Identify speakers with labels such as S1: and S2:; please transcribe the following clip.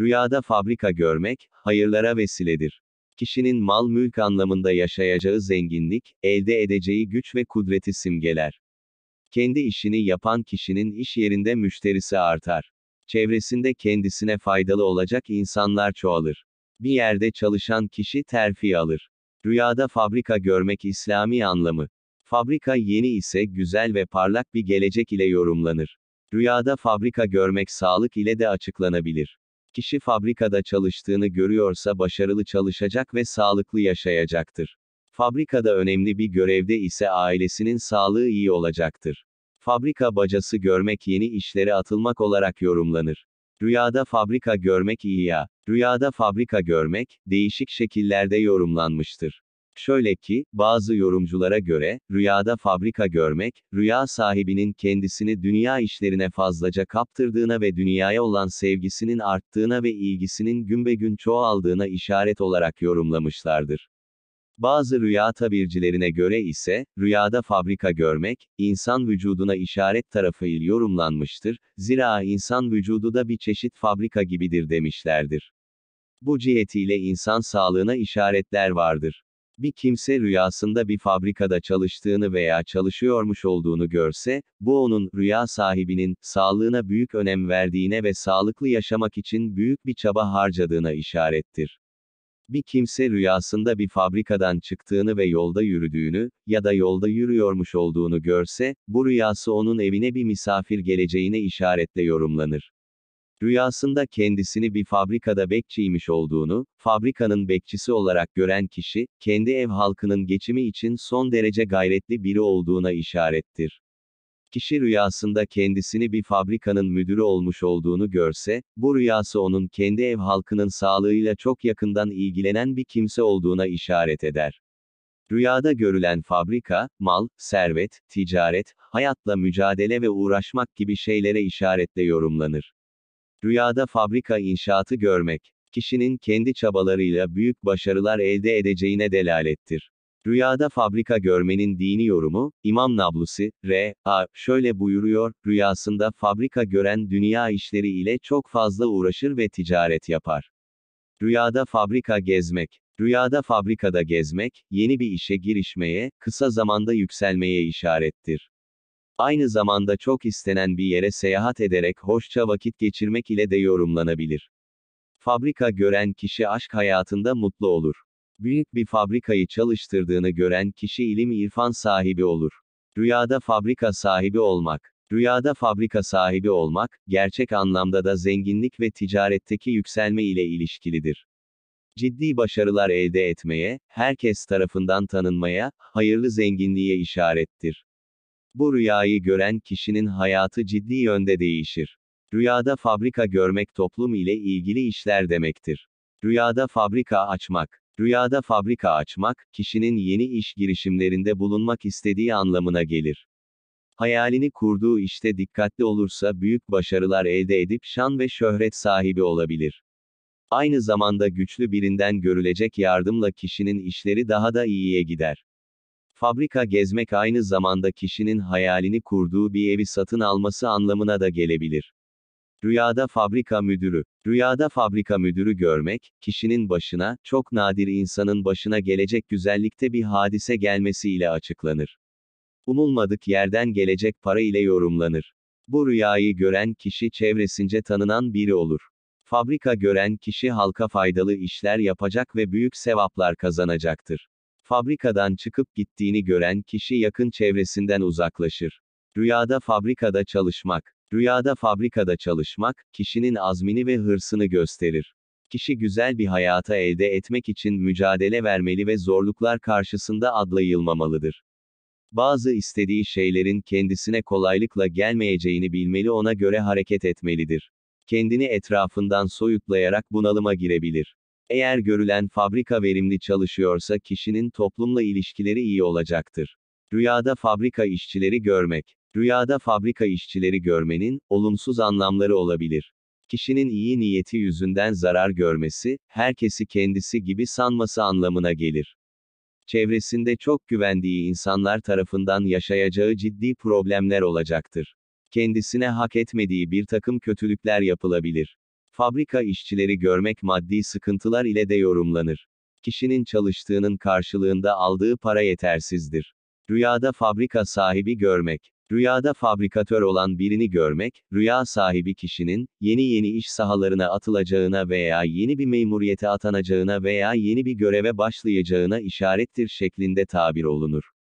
S1: Rüyada fabrika görmek, hayırlara vesiledir. Kişinin mal mülk anlamında yaşayacağı zenginlik, elde edeceği güç ve kudreti simgeler. Kendi işini yapan kişinin iş yerinde müşterisi artar. Çevresinde kendisine faydalı olacak insanlar çoğalır. Bir yerde çalışan kişi terfi alır. Rüyada fabrika görmek İslami anlamı. Fabrika yeni ise güzel ve parlak bir gelecek ile yorumlanır. Rüyada fabrika görmek sağlık ile de açıklanabilir kişi fabrikada çalıştığını görüyorsa başarılı çalışacak ve sağlıklı yaşayacaktır. Fabrikada önemli bir görevde ise ailesinin sağlığı iyi olacaktır. Fabrika bacası görmek yeni işlere atılmak olarak yorumlanır. Rüyada fabrika görmek iyi ya. Rüyada fabrika görmek, değişik şekillerde yorumlanmıştır. Şöyle ki, bazı yorumculara göre, rüyada fabrika görmek, rüya sahibinin kendisini dünya işlerine fazlaca kaptırdığına ve dünyaya olan sevgisinin arttığına ve ilgisinin günbegün çoğaldığına işaret olarak yorumlamışlardır. Bazı rüya tabircilerine göre ise, rüyada fabrika görmek, insan vücuduna işaret tarafıyla yorumlanmıştır, zira insan vücudu da bir çeşit fabrika gibidir demişlerdir. Bu cihetiyle insan sağlığına işaretler vardır. Bir kimse rüyasında bir fabrikada çalıştığını veya çalışıyormuş olduğunu görse, bu onun, rüya sahibinin, sağlığına büyük önem verdiğine ve sağlıklı yaşamak için büyük bir çaba harcadığına işarettir. Bir kimse rüyasında bir fabrikadan çıktığını ve yolda yürüdüğünü ya da yolda yürüyormuş olduğunu görse, bu rüyası onun evine bir misafir geleceğine işaretle yorumlanır. Rüyasında kendisini bir fabrikada bekçiymiş olduğunu, fabrikanın bekçisi olarak gören kişi, kendi ev halkının geçimi için son derece gayretli biri olduğuna işarettir. Kişi rüyasında kendisini bir fabrikanın müdürü olmuş olduğunu görse, bu rüyası onun kendi ev halkının sağlığıyla çok yakından ilgilenen bir kimse olduğuna işaret eder. Rüyada görülen fabrika, mal, servet, ticaret, hayatla mücadele ve uğraşmak gibi şeylere işaretle yorumlanır. Rüyada fabrika inşaatı görmek, kişinin kendi çabalarıyla büyük başarılar elde edeceğine delalettir. Rüyada fabrika görmenin dini yorumu, İmam Nablusi, R. A. şöyle buyuruyor, rüyasında fabrika gören dünya işleri ile çok fazla uğraşır ve ticaret yapar. Rüyada fabrika gezmek. Rüyada fabrikada gezmek, yeni bir işe girişmeye, kısa zamanda yükselmeye işarettir aynı zamanda çok istenen bir yere seyahat ederek hoşça vakit geçirmek ile de yorumlanabilir. Fabrika gören kişi aşk hayatında mutlu olur. Büyük bir fabrikayı çalıştırdığını gören kişi ilim irfan sahibi olur. Rüyada fabrika sahibi olmak. Rüyada fabrika sahibi olmak, gerçek anlamda da zenginlik ve ticaretteki yükselme ile ilişkilidir. Ciddi başarılar elde etmeye, herkes tarafından tanınmaya, hayırlı zenginliğe işarettir. Bu rüyayı gören kişinin hayatı ciddi yönde değişir. Rüyada fabrika görmek toplum ile ilgili işler demektir. Rüyada fabrika açmak. Rüyada fabrika açmak, kişinin yeni iş girişimlerinde bulunmak istediği anlamına gelir. Hayalini kurduğu işte dikkatli olursa büyük başarılar elde edip şan ve şöhret sahibi olabilir. Aynı zamanda güçlü birinden görülecek yardımla kişinin işleri daha da iyiye gider. Fabrika gezmek aynı zamanda kişinin hayalini kurduğu bir evi satın alması anlamına da gelebilir. Rüyada fabrika müdürü. Rüyada fabrika müdürü görmek, kişinin başına, çok nadir insanın başına gelecek güzellikte bir hadise gelmesiyle açıklanır. Umulmadık yerden gelecek para ile yorumlanır. Bu rüyayı gören kişi çevresince tanınan biri olur. Fabrika gören kişi halka faydalı işler yapacak ve büyük sevaplar kazanacaktır. Fabrikadan çıkıp gittiğini gören kişi yakın çevresinden uzaklaşır. Rüyada fabrikada çalışmak. Rüyada fabrikada çalışmak, kişinin azmini ve hırsını gösterir. Kişi güzel bir hayata elde etmek için mücadele vermeli ve zorluklar karşısında adlayılmamalıdır. Bazı istediği şeylerin kendisine kolaylıkla gelmeyeceğini bilmeli ona göre hareket etmelidir. Kendini etrafından soyutlayarak bunalıma girebilir. Eğer görülen fabrika verimli çalışıyorsa kişinin toplumla ilişkileri iyi olacaktır. Rüyada fabrika işçileri görmek. Rüyada fabrika işçileri görmenin olumsuz anlamları olabilir. Kişinin iyi niyeti yüzünden zarar görmesi, herkesi kendisi gibi sanması anlamına gelir. Çevresinde çok güvendiği insanlar tarafından yaşayacağı ciddi problemler olacaktır. Kendisine hak etmediği bir takım kötülükler yapılabilir fabrika işçileri görmek maddi sıkıntılar ile de yorumlanır. Kişinin çalıştığının karşılığında aldığı para yetersizdir. Rüyada fabrika sahibi görmek. Rüyada fabrikatör olan birini görmek, rüya sahibi kişinin, yeni yeni iş sahalarına atılacağına veya yeni bir memuriyete atanacağına veya yeni bir göreve başlayacağına işarettir şeklinde tabir olunur.